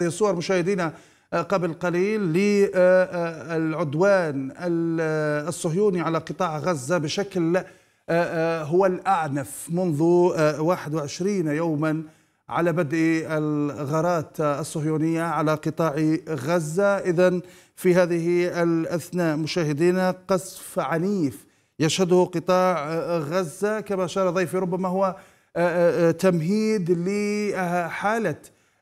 هذه الصور مشاهدينا آه، قبل قليل للعدوان آه، آه، الصهيوني على قطاع غزة بشكل هو الأعنف منذ 21 يوما على بدء الغارات الصهيونية على قطاع غزة إذا في هذه الأثناء مشاهدينا قصف عنيف يشهده قطاع غزة كما أشار ضيفي ربما هو تمهيد لحالة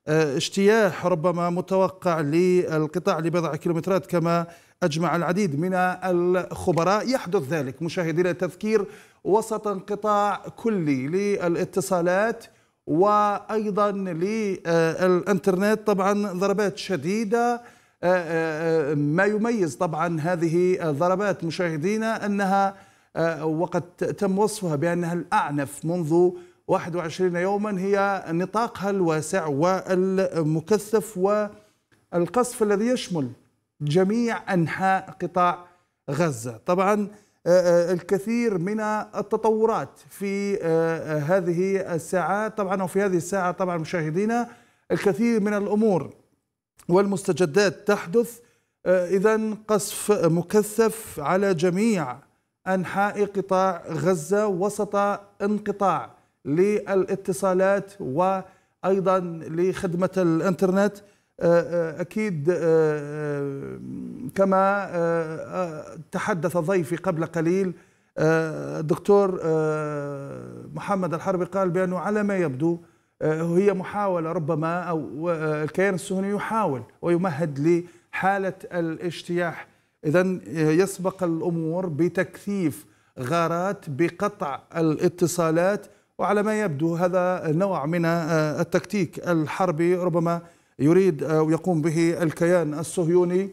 آه، اجتياح ربما متوقع للقطاع لبضع كيلومترات كما أجمع العديد من الخبراء يحدث ذلك مشاهدينا التذكير وسط انقطاع كلي للاتصالات وأيضا للإنترنت طبعا ضربات شديدة آه، آه، ما يميز طبعا هذه الضربات مشاهدينا أنها وقد تم وصفها بأنها الأعنف منذ 21 يوما هي نطاقها الواسع والمكثف والقصف الذي يشمل جميع أنحاء قطاع غزة طبعا آه، آه، الكثير من التطورات في آه، هذه الساعات طبعا وفي هذه الساعة طبعا مشاهدينا الكثير من الأمور والمستجدات تحدث إذا قصف مكثف على جميع أنحاء قطاع غزة وسط انقطاع للاتصالات وايضا لخدمه الانترنت آه، آه، اكيد آه، كما تحدث ضيفي قبل قليل الدكتور محمد الحربي قال بانه على ما يبدو هي محاوله ربما او الكيان الصهيوني يحاول ويمهد لحاله الاجتياح اذا يسبق الامور بتكثيف غارات بقطع الاتصالات وعلى ما يبدو هذا نوع من آه، التكتيك الحربي ربما يريد آه، ويقوم به الكيان الصهيوني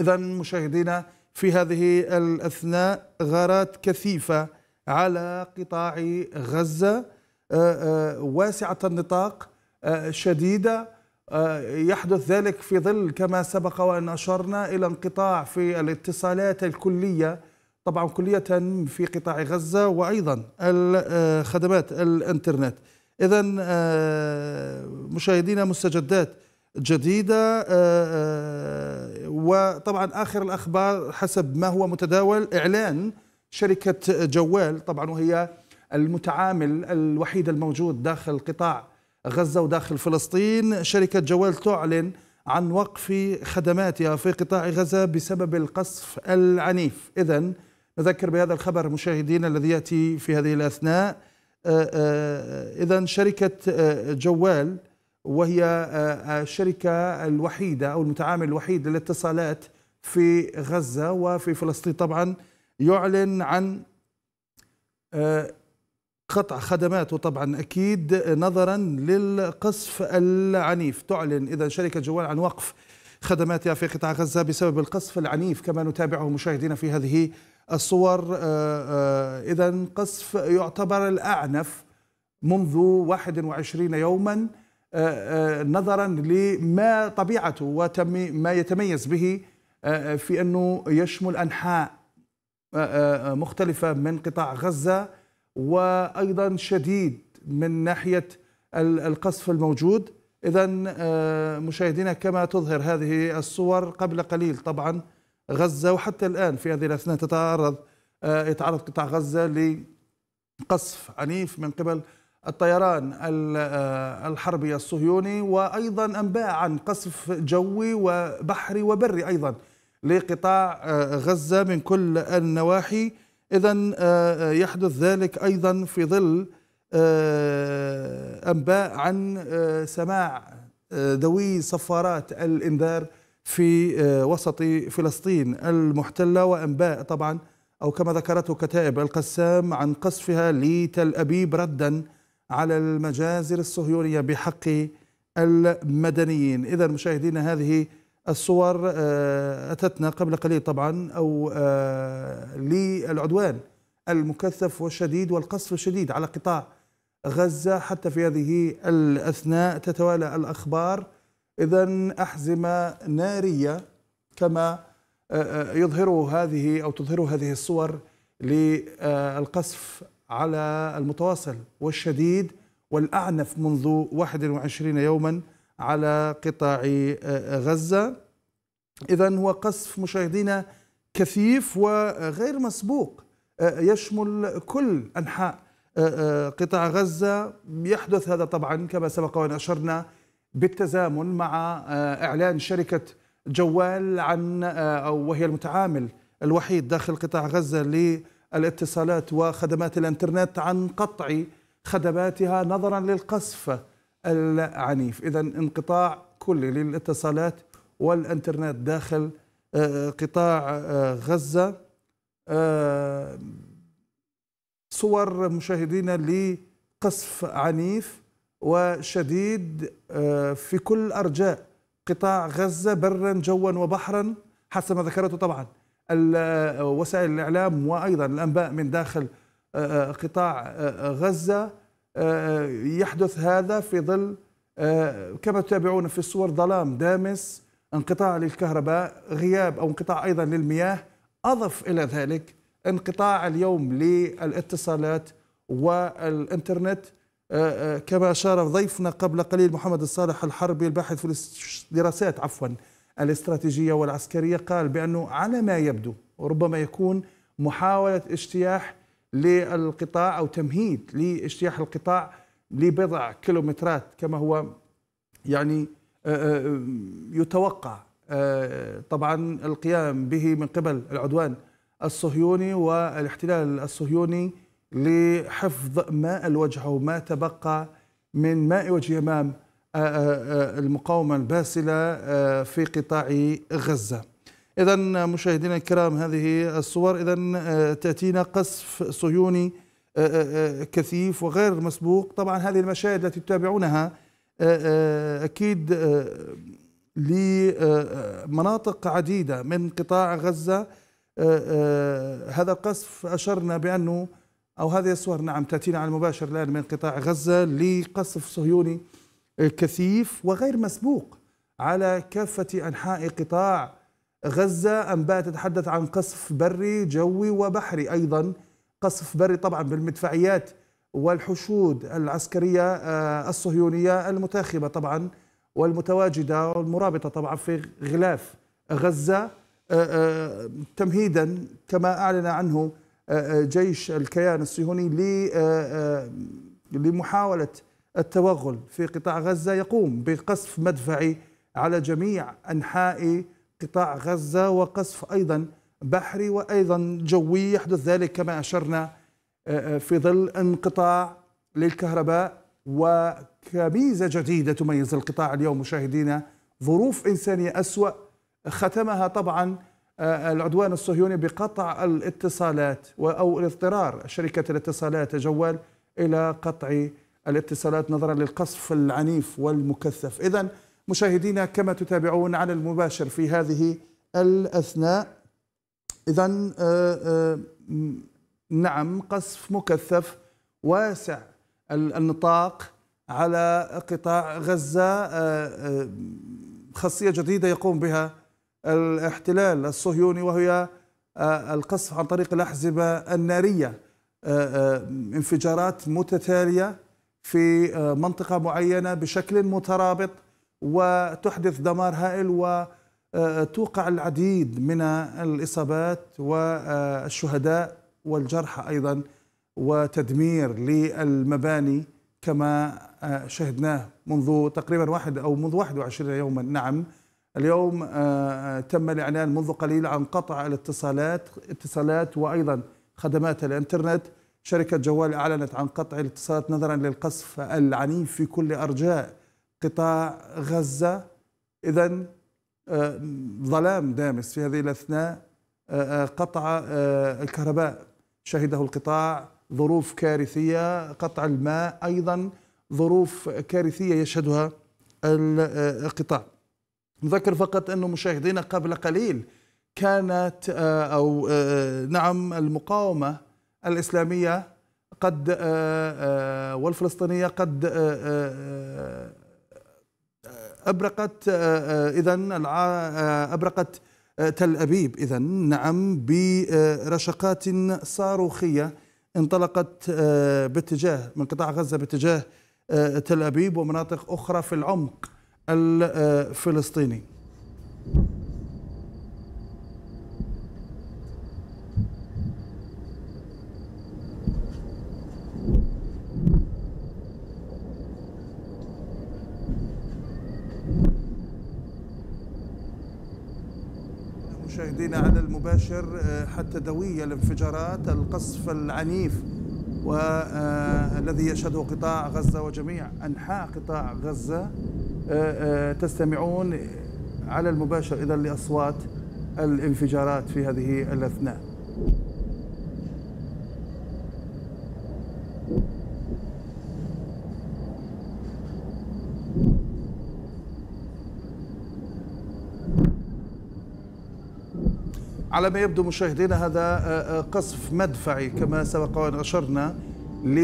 إذا مشاهدينا في هذه الأثناء غارات كثيفة على قطاع غزة آه، واسعة النطاق شديدة يحدث ذلك في ظل كما سبق وأن أشرنا إلى انقطاع في الاتصالات الكلية طبعا كلية في قطاع غزة وأيضا خدمات الإنترنت إذا آه، مشاهدينا مستجدات جديدة آه، آه، وطبعا آخر الأخبار حسب ما هو متداول إعلان شركة جوال طبعا وهي المتعامل الوحيد الموجود داخل قطاع غزة وداخل فلسطين شركة جوال تعلن عن وقف خدماتها في قطاع غزة بسبب القصف العنيف إذا نذكر بهذا الخبر مشاهدينا الذي يأتي في هذه الأثناء آه، آه، إذا شركة آه، جوال وهي الشركة الوحيدة أو المتعامل الوحيد للاتصالات في غزة وفي فلسطين طبعا يعلن عن قطع خدماته طبعا أكيد نظرا للقصف العنيف تعلن إذا شركة جوال عن وقف خدماتها في قطاع غزة بسبب القصف العنيف كما نتابعه مشاهدينا في هذه الصور آه، آه، إذا قصف يعتبر الأعنف منذ 21 يوما آه، نظرا لما طبيعته وما يتميز به في أنه يشمل أنحاء مختلفة من قطاع غزة وأيضا شديد من ناحية القصف الموجود إذا مشاهدينا كما تظهر هذه الصور قبل قليل طبعا غزة وحتى الآن في هذه الأثناء تتعرض آه، يتعرض قطاع غزة لقصف عنيف من قبل الطيران آه، الحربي الصهيوني وأيضا أنباء عن قصف جوي وبحري وبري أيضا لقطاع آه، غزة من كل النواحي إذا يحدث ذلك أيضا في ظل أنباء عن سماع ذوي صفارات الإنذار في آه، وسط فلسطين المحتلة وأنباء طبعا أو كما ذكرته كتائب القسام عن قصفها لتل أبيب ردا على المجازر الصهيونية بحق المدنيين إذا مشاهدينا هذه الصور آه، أتتنا قبل قليل طبعا أو آه، للعدوان المكثف والشديد والقصف الشديد على قطاع غزة حتى في هذه الأثناء تتوالى الأخبار إذا أحزمة نارية كما آه، آه، يظهره هذه أو تظهره هذه الصور للقصف على المتواصل والشديد والأعنف منذ 21 يوما على قطاع آه، غزة إذا هو قصف مشاهدينا كثيف وغير مسبوق يشمل كل أنحاء قطاع غزة يحدث هذا طبعا كما سبق وأن أشرنا بالتزامن مع آه، إعلان شركة جوال عن آه، أو وهي المتعامل الوحيد داخل قطاع غزة للاتصالات وخدمات الانترنت عن قطع خدماتها نظرا للقصف العنيف إذا انقطاع كلي للاتصالات والانترنت داخل آه، قطاع غزة صور مشاهدينا لقصف عنيف وشديد آه، في كل أرجاء قطاع غزة برا جوا وبحرا حسب ما ذكرته طبعا آه، وسائل الإعلام وأيضا الأنباء من داخل آه، قطاع غزة يحدث هذا في ظل كما تتابعون في الصور ظلام دامس انقطاع للكهرباء غياب أو انقطاع أيضا للمياه أضف إلى ذلك انقطاع اليوم للاتصالات والإنترنت آه، آه، كما أشار ضيفنا قبل قليل محمد الصالح الحربي الباحث في الدراسات عفوا الاستراتيجية والعسكرية قال بأنه على ما يبدو ربما يكون محاولة اجتياح للقطاع أو تمهيد لاجتياح القطاع لبضع كيلومترات كما هو يعني آه، يتوقع طبعا القيام به من قبل العدوان الصهيوني والاحتلال الصهيوني لحفظ ماء الوجه وما تبقى من ماء وجه امام آه، آه، آه، المقاومة الباسلة في قطاع غزة إذا مشاهدينا الكرام هذه الصور إذا تأتينا قصف صهيوني كثيف وغير مسبوق طبعا هذه المشاهد التي تتابعونها أكيد لمناطق عديدة من قطاع غزة هذا القصف أشرنا بأنه أو هذه الصور نعم تأتينا على المباشر الآن من قطاع غزة لقصف صهيوني كثيف وغير مسبوق على كافة أنحاء قطاع غزة أنباء تتحدث عن قصف بري جوي وبحري أيضا قصف بري طبعا بالمدفعيات والحشود العسكرية آه، الصهيونية المتاخبة طبعا والمتواجدة والمرابطة طبعا في غلاف غزة آه، آه، تمهيدا كما أعلن عنه آه، آه، جيش الكيان الصهيوني آه، لمحاولة التوغل في قطاع غزة يقوم بقصف مدفعي على جميع أنحاء قطاع غزة وقصف أيضا بحري وأيضا جوي يحدث ذلك كما أشرنا في ظل انقطاع للكهرباء وكميزة جديدة تميز القطاع اليوم مشاهدينا ظروف إنسانية أسوأ ختمها طبعا آه، العدوان الصهيوني بقطع الاتصالات أو الاضطرار شركة الاتصالات جوال إلى قطع الاتصالات نظرا للقصف العنيف والمكثف إذا مشاهدينا كما تتابعون على المباشر في هذه الأثناء إذا آه، آه، نعم قصف مكثف واسع النطاق على قطاع غزة خاصية جديدة يقوم بها الاحتلال الصهيوني وهي آه، القصف عن طريق الأحزبة النارية آه، آه، انفجارات متتالية في منطقة معينة بشكل مترابط وتحدث دمار هائل وتوقع العديد من الإصابات والشهداء والجرحى أيضا وتدمير للمباني كما شهدناه منذ تقريبا واحد أو منذ 21 يوما نعم اليوم آه، آه، تم الإعلان منذ قليل عن قطع الاتصالات اتصالات وأيضا خدمات الإنترنت شركة جوال أعلنت عن قطع الاتصالات نظرا للقصف العنيف في كل أرجاء قطاع غزة إذا آه، ظلام دامس في هذه الأثناء قطع الكهرباء شهده القطاع ظروف كارثية قطع الماء أيضا ظروف كارثية يشهدها القطاع نذكر فقط أنه مشاهدينا قبل قليل كانت آه، أو آه، نعم المقاومة الإسلامية قد آه، والفلسطينية قد أبرقت إذا أبرقت تل أبيب إذا نعم برشقات صاروخية انطلقت باتجاه من قطاع غزة باتجاه تل أبيب ومناطق أخرى في العمق الفلسطيني مشاهدينا على المباشر آه، حتى حتدوية الانفجارات القصف العنيف والذي آه، يشهده قطاع غزة وجميع أنحاء قطاع غزة آه، آه، تستمعون على المباشر إذا لأصوات الانفجارات في هذه الأثناء على ما يبدو مشاهدينا هذا آه، قصف مدفعي كما سبق وان اشرنا ل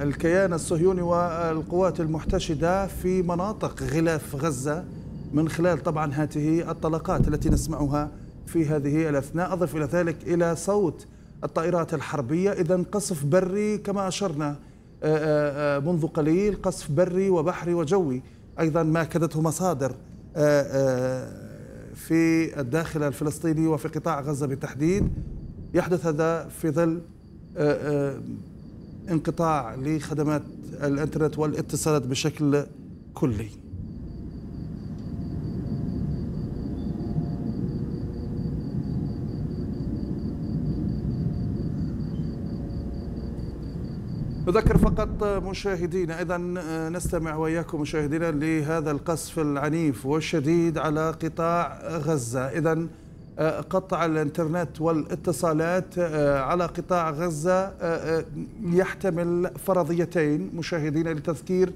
الكيان الصهيوني والقوات المحتشدة في مناطق غلاف غزة من خلال طبعا هذه الطلقات التي نسمعها في هذه الأثناء أضف إلى ذلك إلى صوت الطائرات الحربية إذا قصف بري كما أشرنا آه، آه، آه، منذ قليل قصف بري وبحري وجوي أيضا ما أكدته مصادر في الداخل الفلسطيني وفي قطاع غزة بالتحديد يحدث هذا في ظل انقطاع لخدمات الانترنت والاتصالات بشكل كلي نذكر فقط مشاهدينا اذا آه، نستمع واياكم مشاهدينا لهذا القصف العنيف والشديد على قطاع غزه اذا قطع الانترنت والاتصالات آه، على قطاع غزة آه، آه، يحتمل فرضيتين مشاهدينا لتذكير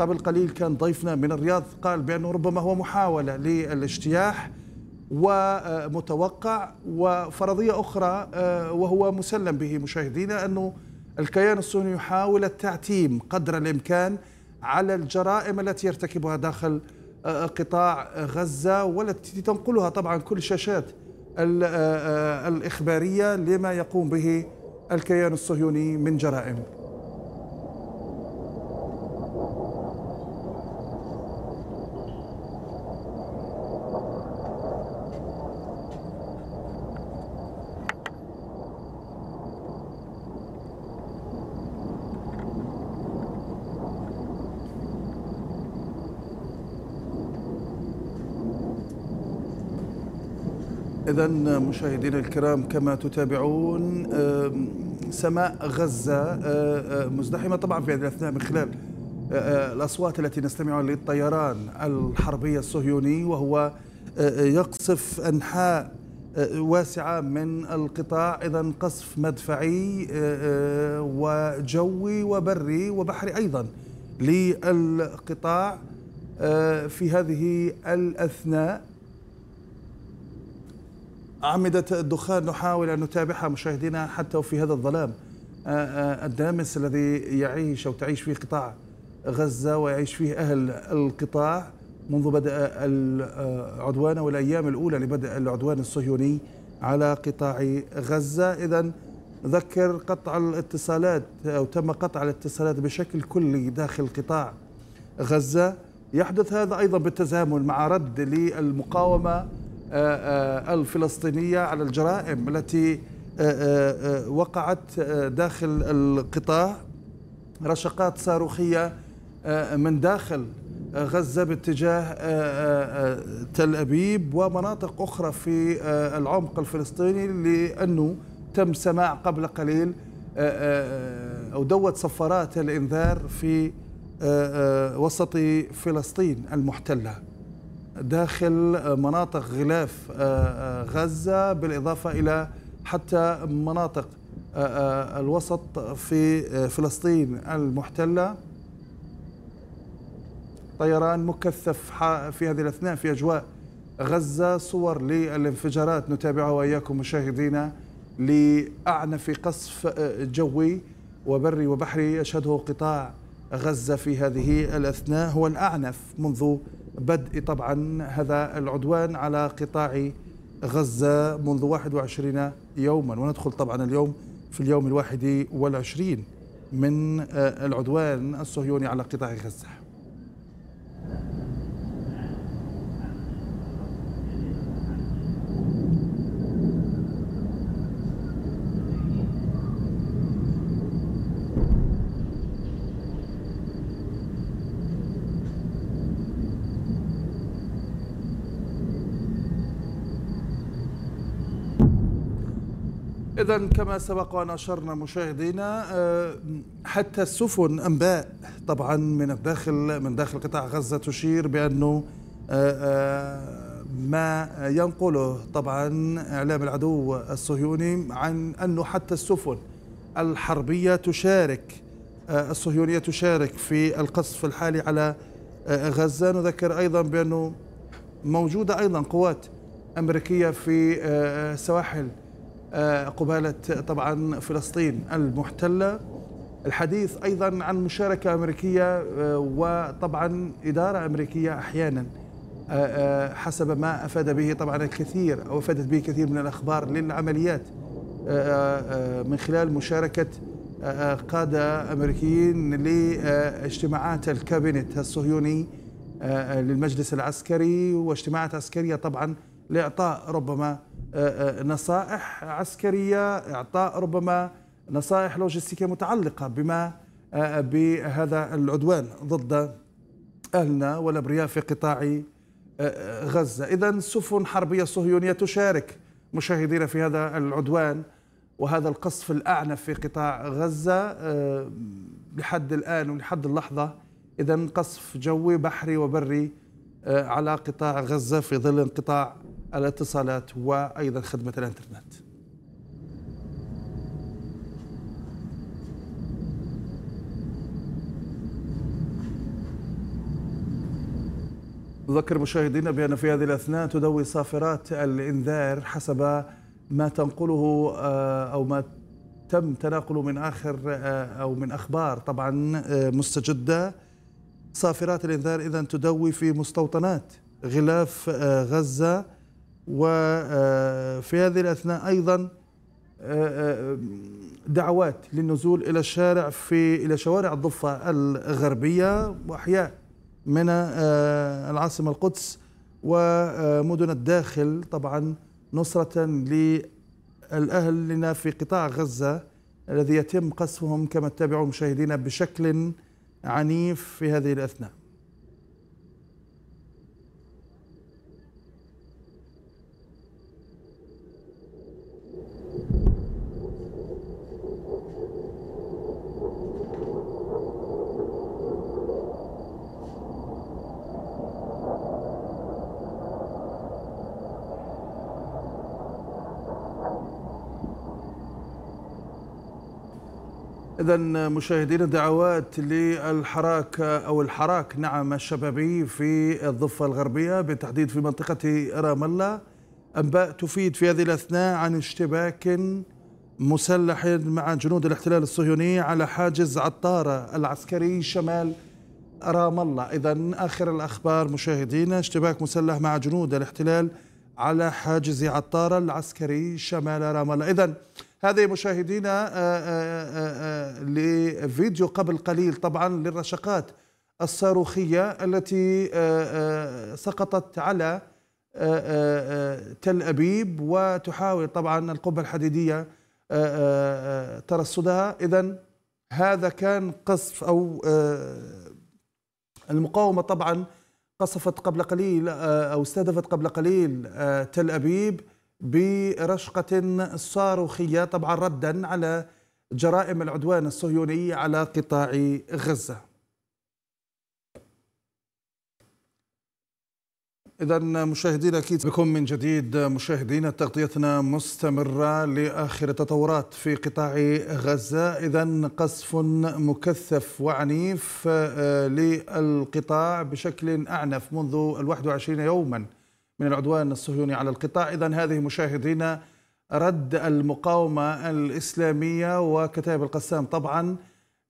قبل قليل كان ضيفنا من الرياض قال بأنه ربما هو محاولة للاجتياح ومتوقع وفرضية أخرى وهو مسلم به مشاهدينا أنه الكيان الصهيوني يحاول التعتيم قدر الإمكان على الجرائم التي يرتكبها داخل قطاع غزة والتي تنقلها طبعا كل شاشات آه، آه، الإخبارية لما يقوم به الكيان الصهيوني من جرائم إذا مشاهدينا الكرام كما تتابعون سماء غزة آه، آه، مزدحمة طبعا في هذه الأثناء من خلال آه، الأصوات التي نستمعها للطيران الحربي الصهيوني وهو يقصف أنحاء واسعة من القطاع إذا قصف مدفعي وجوي وبري وبحري أيضا للقطاع في هذه الأثناء أعمدة الدخان نحاول أن نتابعها مشاهدينا حتى وفي هذا الظلام آه، آه، الدامس الذي يعيش أو تعيش فيه قطاع غزة ويعيش فيه أهل القطاع منذ بدأ العدوان والأيام الأولى لبدء العدوان الصهيوني على قطاع غزة إذا ذكر قطع الاتصالات أو تم قطع الاتصالات بشكل كلي داخل قطاع غزة يحدث هذا أيضا بالتزامن مع رد للمقاومة الفلسطينية على الجرائم التي آه، آه، آه، وقعت داخل القطاع رشقات صاروخية من داخل غزة باتجاه تل أبيب ومناطق أخرى في العمق الفلسطيني لأنه تم سماع قبل قليل أو دوت صفارات الإنذار في وسط فلسطين المحتلة داخل مناطق غلاف آه، آه، غزة بالإضافة إلى حتى مناطق آه، الوسط في فلسطين المحتلة طيران مكثف في هذه الأثناء في أجواء غزة صور للانفجارات نتابعها وإياكم مشاهدينا لأعنف قصف جوي وبري وبحري يشهده قطاع غزة في هذه الأثناء هو الأعنف منذ بدء طبعا هذا العدوان على قطاع غزة منذ 21 يوما وندخل طبعا اليوم في اليوم الواحد والعشرين من آه، العدوان الصهيوني على قطاع غزة إذا كما سبق وأن أشرنا مشاهدينا آه، حتى السفن أنباء طبعا من الداخل من داخل قطاع غزة تشير بأنه آه، آه، ما ينقله طبعا إعلام العدو الصهيوني عن أنه حتى السفن الحربية تشارك الصهيونية تشارك في القصف الحالي على غزة نذكر أيضا بأنه موجودة أيضا قوات أمريكية في سواحل آه، قبالة طبعا فلسطين المحتلة الحديث أيضا عن مشاركة أمريكية آه، وطبعا إدارة أمريكية أحيانا آه، حسب ما أفاد به طبعا الكثير أو أفادت به كثير من الأخبار للعمليات من خلال مشاركة قادة أمريكيين لاجتماعات الكابينت الصهيوني للمجلس العسكري واجتماعات عسكرية طبعا لإعطاء ربما آه، آه، نصائح عسكرية إعطاء ربما نصائح لوجستيكية متعلقة بما آه، بهذا العدوان ضد أهلنا والأبرياء في قطاع غزة إذا سفن حربية صهيونية تشارك مشاهدينا في هذا العدوان وهذا القصف الأعنف في قطاع غزة لحد الآن ولحد اللحظة إذا قصف جوي بحري وبري على قطاع غزة في ظل انقطاع الاتصالات وايضا خدمه الانترنت. نذكر مشاهدينا بأن في هذه الأثناء تدوي صافرات الإنذار حسب ما تنقله آه، أو ما تم تناقله من آخر آه، أو من أخبار طبعا آه، مستجدة صافرات الإنذار إذا تدوي في مستوطنات غلاف غزة وفي هذه الأثناء أيضا آه، آه، دعوات للنزول إلى الشارع في إلى شوارع الضفة الغربية وأحياء من آه، العاصمة القدس ومدن الداخل طبعا نصرة للأهل لنا في قطاع غزة الذي يتم قصفهم كما تتابعون مشاهدينا بشكل عنيف في هذه الأثناء إذا مشاهدينا دعوات للحراك أو الحراك نعم الشبابي في الضفة الغربية بالتحديد في منطقة رام الله أنباء تفيد في هذه الأثناء عن اشتباك مسلح مع جنود الاحتلال الصهيوني على حاجز عطارة العسكري شمال رام الله إذا آخر الأخبار مشاهدينا اشتباك مسلح مع جنود الاحتلال على حاجز عطارة العسكري شمال رام الله إذا هذه مشاهدينا آه، آه، آه، لفيديو قبل قليل طبعا للرشقات الصاروخية التي سقطت على تل أبيب وتحاول طبعا القبة الحديدية ترصدها إذا هذا كان قصف أو المقاومة طبعا قصفت قبل قليل أو استهدفت قبل قليل تل أبيب برشقة صاروخية طبعا ردا على جرائم العدوان الصهيوني على قطاع غزة إذا مشاهدينا أكيد بكم من جديد مشاهدينا تغطيتنا مستمرة لآخر التطورات في قطاع غزة إذا قصف مكثف وعنيف آه، للقطاع بشكل أعنف منذ الواحد وعشرين يوماً من العدوان الصهيوني على القطاع إذا هذه مشاهدينا رد المقاومة الإسلامية وكتائب القسام طبعا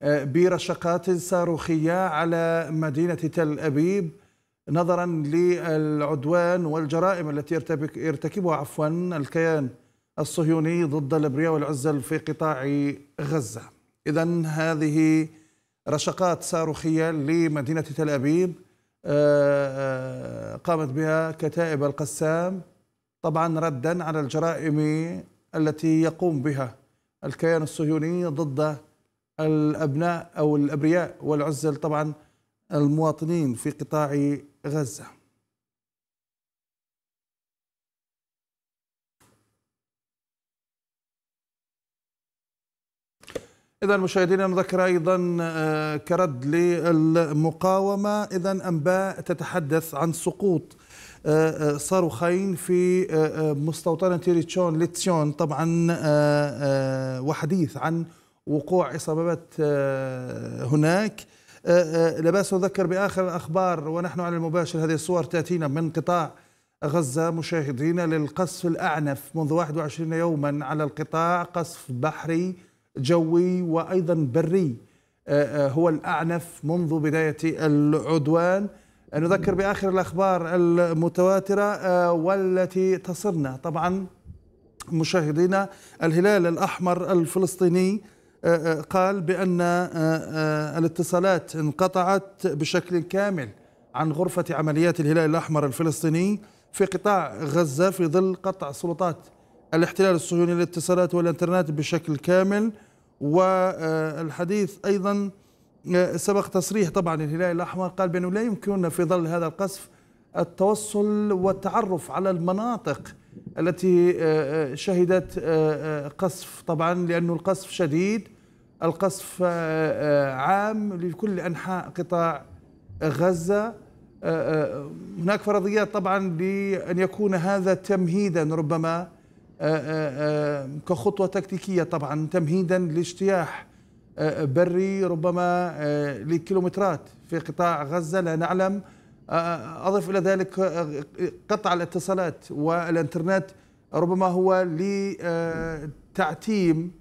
آه، برشقات صاروخية على مدينة تل أبيب نظرا للعدوان والجرائم التي يرتكبها عفوا الكيان الصهيوني ضد الابرياء والعزل في قطاع غزه. اذا هذه رشقات صاروخيه لمدينه تل ابيب آه، آه، قامت بها كتائب القسام طبعا ردا على الجرائم التي يقوم بها الكيان الصهيوني ضد الأبناء أو الأبرياء والعزل طبعا المواطنين في قطاع غزة إذا مشاهدينا نذكر أيضا آه، كرد للمقاومة إذا أنباء تتحدث عن سقوط آه، آه، صاروخين في مستوطنة ريتشون ليتسيون طبعا وحديث عن وقوع إصابات هناك لباس نذكر بآخر الأخبار ونحن على المباشر هذه الصور تأتينا من قطاع غزة مشاهدينا للقصف الأعنف منذ 21 يوما على القطاع قصف بحري جوي وايضا بري آه، آه، هو الاعنف منذ بدايه العدوان نذكر باخر الاخبار المتواتره آه، والتي تصرنا طبعا مشاهدينا الهلال الاحمر الفلسطيني قال بان الاتصالات انقطعت بشكل كامل عن غرفه عمليات الهلال الاحمر الفلسطيني في قطاع غزه في ظل قطع سلطات الاحتلال الصهيوني للاتصالات والانترنت بشكل كامل والحديث ايضا آه، سبق تصريح طبعا الهلال الاحمر قال بانه لا يمكننا في ظل هذا القصف التوصل والتعرف على المناطق التي آه، آه، شهدت قصف طبعا لانه القصف شديد القصف عام لكل انحاء قطاع غزه هناك فرضيات طبعا لان يكون هذا تمهيدا ربما آه، آه، آه، كخطوة تكتيكية طبعا تمهيدا لاجتياح بري ربما لكيلومترات في قطاع غزة لا نعلم أضف إلى ذلك قطع الاتصالات والإنترنت ربما هو لتعتيم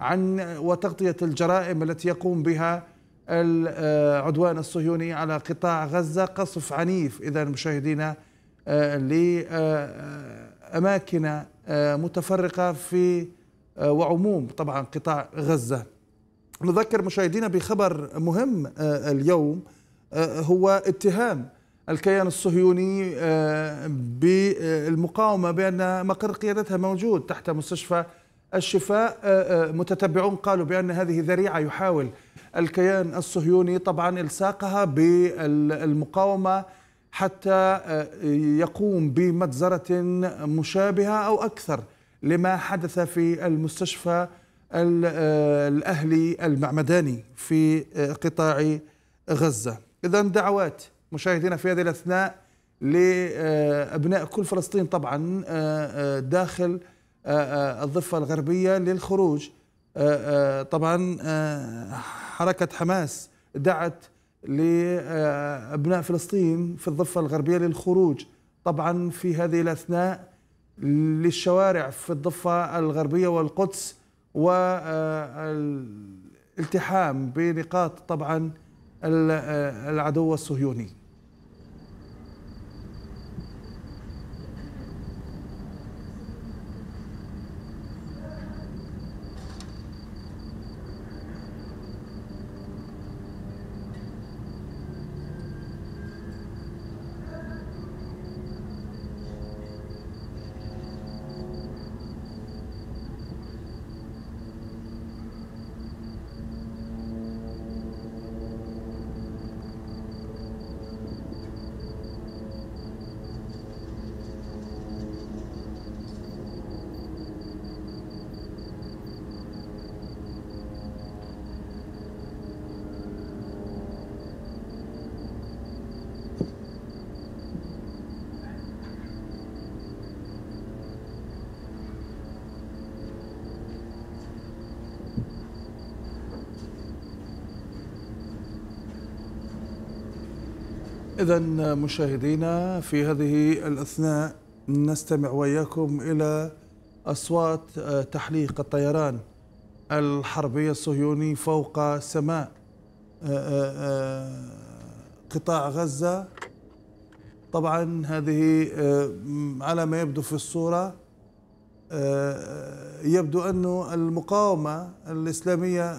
عن وتغطية الجرائم التي يقوم بها العدوان الصهيوني على قطاع غزة قصف عنيف إذا مشاهدينا ل أماكن آه، متفرقة في آه، وعموم طبعا قطاع غزة نذكر مشاهدينا بخبر مهم آه، اليوم هو اتهام الكيان الصهيوني بالمقاومة بأن مقر قيادتها موجود تحت مستشفى الشفاء متتبعون قالوا بأن هذه ذريعة يحاول الكيان الصهيوني طبعا إلصاقها بالمقاومة حتى آه، يقوم بمجزرة مشابهة أو أكثر لما حدث في المستشفى آه، الأهلي المعمداني في آه، قطاع غزة إذا دعوات مشاهدينا في هذه الأثناء لأبناء كل فلسطين طبعا داخل الضفة الغربية للخروج طبعا حركة حماس دعت لابناء فلسطين في الضفه الغربيه للخروج طبعا في هذه الاثناء للشوارع في الضفه الغربيه والقدس والالتحام بنقاط طبعا العدو الصهيوني إذا مشاهدينا في هذه الأثناء نستمع وإياكم إلى أصوات آه، تحليق الطيران الحربي الصهيوني فوق سماء آه، آه، قطاع غزة طبعا هذه على ما يبدو في الصورة يبدو أن المقاومة الإسلامية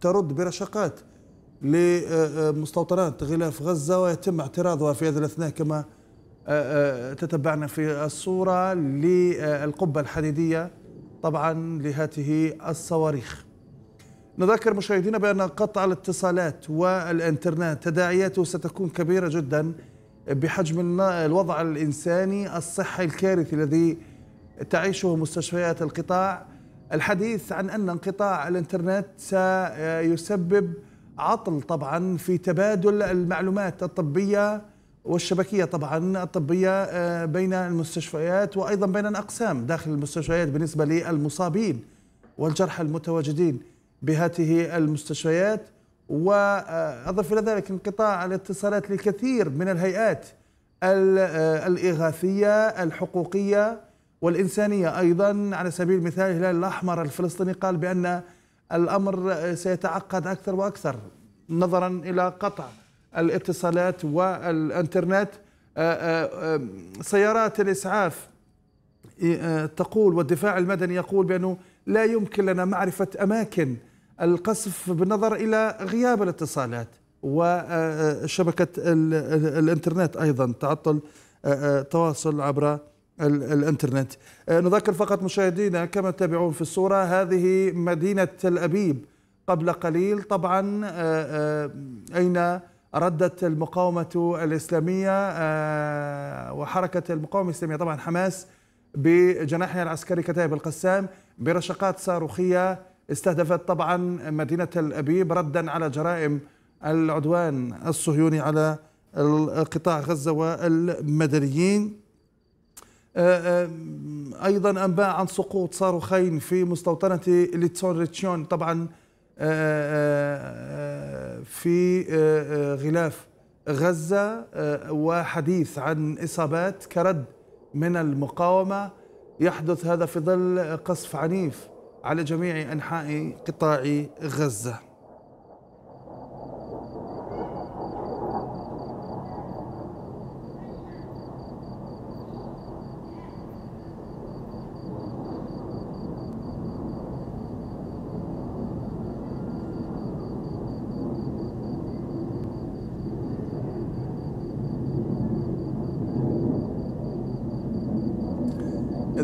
ترد برشقات لمستوطنات غلاف غزة ويتم اعتراضها في هذه الأثناء كما آه، آه، تتبعنا في الصورة للقبة الحديدية طبعا لهاته الصواريخ نذكر مشاهدينا بأن قطع الاتصالات والإنترنت تداعياته ستكون كبيرة جدا بحجم الوضع الإنساني الصحي الكارثي الذي تعيشه مستشفيات القطاع الحديث عن أن انقطاع الإنترنت سيسبب عطل طبعا في تبادل المعلومات الطبيه والشبكيه طبعا الطبيه آه، بين المستشفيات وايضا بين الاقسام داخل المستشفيات بالنسبه للمصابين والجرحى المتواجدين بهذه المستشفيات واضف الى ذلك انقطاع الاتصالات لكثير من الهيئات آه، الاغاثيه الحقوقيه والانسانيه ايضا على سبيل المثال الهلال الاحمر الفلسطيني قال بان الأمر سيتعقد أكثر وأكثر نظرا إلى قطع الاتصالات والإنترنت آه، آه، سيارات الإسعاف آه، تقول والدفاع المدني يقول بأنه لا يمكن لنا معرفة أماكن القصف بالنظر إلى غياب الاتصالات وشبكة الإنترنت أيضا تعطل تواصل عبر الانترنت آه، نذكر فقط مشاهدينا كما تتابعون في الصورة هذه مدينة تل أبيب قبل قليل طبعا آه، آه، أين ردت المقاومة الإسلامية وحركة المقاومة الإسلامية طبعا حماس بجناحها العسكري كتائب القسام برشقات صاروخية استهدفت طبعا مدينة تل أبيب ردا على جرائم العدوان الصهيوني على قطاع غزة والمدنيين آه، آه، ايضا انباء عن سقوط صاروخين في مستوطنه ليتسون ريتشون طبعا آه، في غلاف غزه وحديث عن اصابات كرد من المقاومه يحدث هذا في ظل قصف عنيف على جميع انحاء قطاع غزه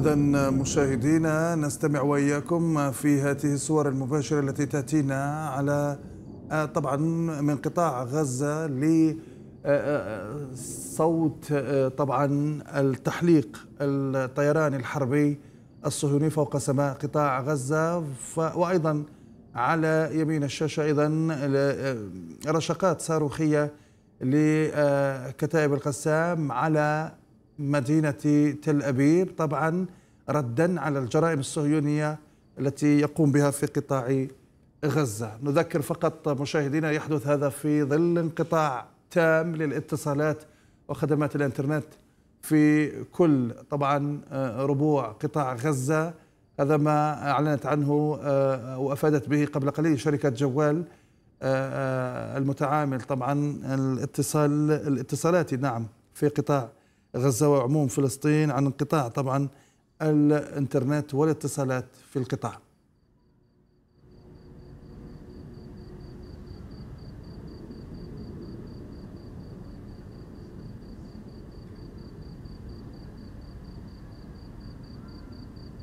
اذا مشاهدينا نستمع واياكم في هذه الصور المباشره التي تاتينا على آه، طبعا من قطاع غزه ل آه، آه، صوت طبعا التحليق الطيران الحربي الصهيوني فوق سماء قطاع غزة وأيضا على يمين الشاشة أيضا رشقات صاروخية لكتائب القسام على مدينة تل أبيب طبعا ردا على الجرائم الصهيونية التي يقوم بها في قطاع غزة نذكر فقط مشاهدينا يحدث هذا في ظل انقطاع تام للاتصالات وخدمات الانترنت في كل طبعا آه، ربوع قطاع غزة هذا ما أعلنت عنه آه، وأفادت به قبل قليل شركة جوال آه، المتعامل طبعا الاتصال الاتصالاتي نعم في قطاع غزة وعموم فلسطين عن انقطاع طبعا الانترنت والاتصالات في القطاع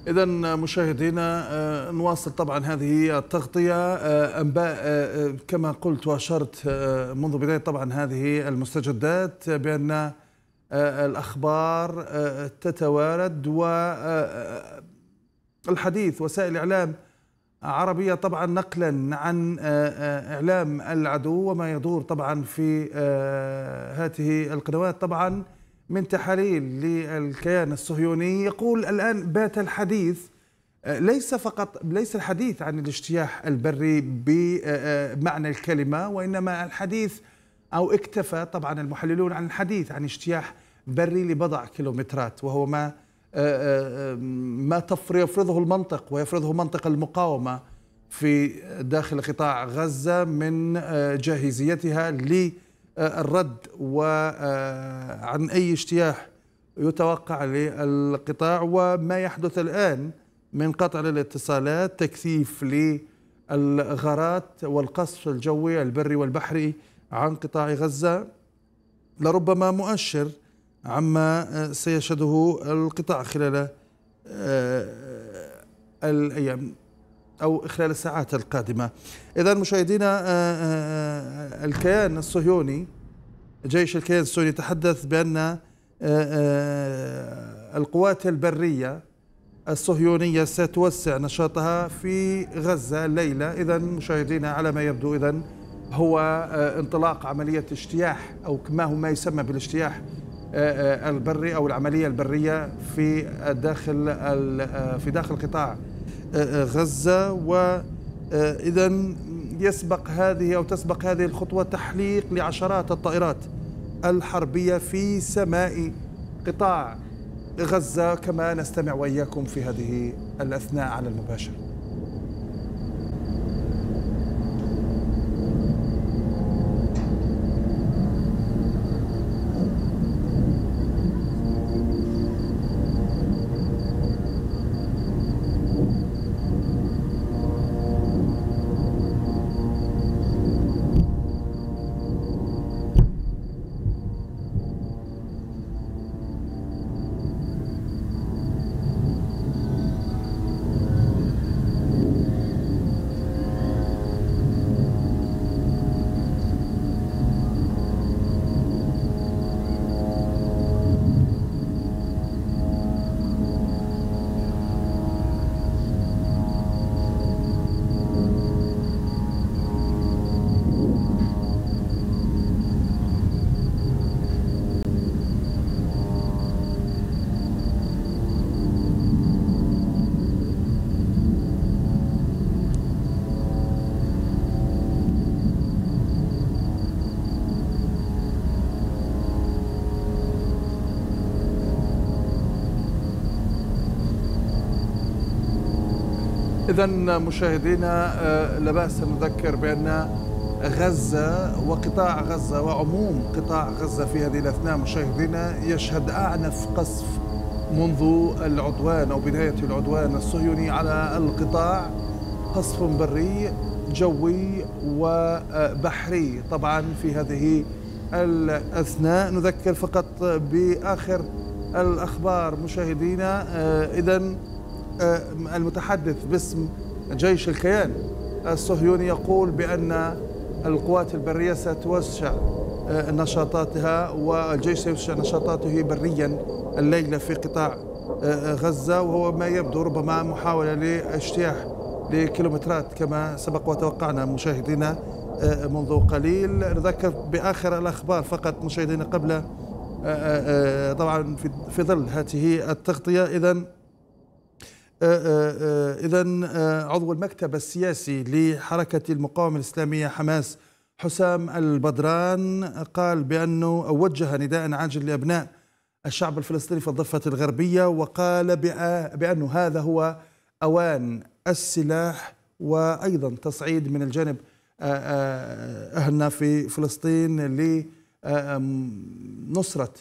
إذا مشاهدينا آه، نواصل طبعا هذه التغطية آه، أنباء آه، كما قلت وأشرت منذ بداية طبعا هذه المستجدات بأن آه، الأخبار آه، تتوارد والحديث آه، وسائل الإعلام عربية طبعا نقلا عن إعلام العدو وما يدور طبعا في هذه القنوات طبعا من تحاليل للكيان الصهيوني يقول الآن بات الحديث ليس فقط ليس الحديث عن الاجتياح البري بمعنى الكلمة وإنما الحديث أو اكتفى طبعا المحللون عن الحديث عن اجتياح بري لبضع كيلومترات وهو ما آه، آه، ما تفر يفرضه المنطق ويفرضه منطق المقاومة في داخل قطاع غزة من آه، جاهزيتها للرد وعن أي اجتياح يتوقع للقطاع وما يحدث الآن من قطع للاتصالات تكثيف للغارات والقصف الجوي البري والبحري عن قطاع غزة لربما مؤشر عما آه، سيشهده القطاع خلال آه، آه، الأيام أو خلال الساعات القادمة إذا مشاهدينا الكيان الصهيوني جيش الكيان الصهيوني يتحدث بأن القوات البرية الصهيونية ستوسع نشاطها في غزة الليلة إذا مشاهدينا على ما يبدو إذا هو آه، انطلاق عملية اجتياح أو ما هو ما يسمى بالاجتياح آه، آه، البري أو العملية البرية في داخل في داخل قطاع غزة وإذا يسبق هذه أو تسبق هذه الخطوة تحليق لعشرات الطائرات الحربية في سماء قطاع غزة كما نستمع وإياكم في هذه الأثناء على المباشر إذا مشاهدينا آه، لا بأس نذكر بأن غزة وقطاع غزة وعموم قطاع غزة في هذه الأثناء مشاهدينا يشهد أعنف قصف منذ العدوان أو بداية العدوان الصهيوني على القطاع قصف بري جوي وبحري طبعا في هذه الأثناء نذكر فقط بآخر الأخبار مشاهدينا آه، إذا آه، المتحدث باسم جيش الكيان الصهيوني يقول بأن القوات البرية ستوسع آه، نشاطاتها والجيش سيوسع نشاطاته بريا الليلة في قطاع آه، غزة وهو ما يبدو ربما محاولة لاجتياح لكيلومترات كما سبق وتوقعنا مشاهدينا منذ قليل نذكر بآخر الأخبار فقط مشاهدينا قبل طبعا في ظل هذه التغطية إذا آه، آه، آه، إذا عضو المكتب السياسي لحركة المقاومة الإسلامية حماس حسام البدران قال بأنه وجه نداء عاجل لأبناء الشعب الفلسطيني في الضفة الغربية وقال بأنه هذا هو أوان السلاح وأيضا تصعيد من الجانب أهلنا في فلسطين لنصرة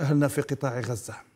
أهلنا في قطاع غزة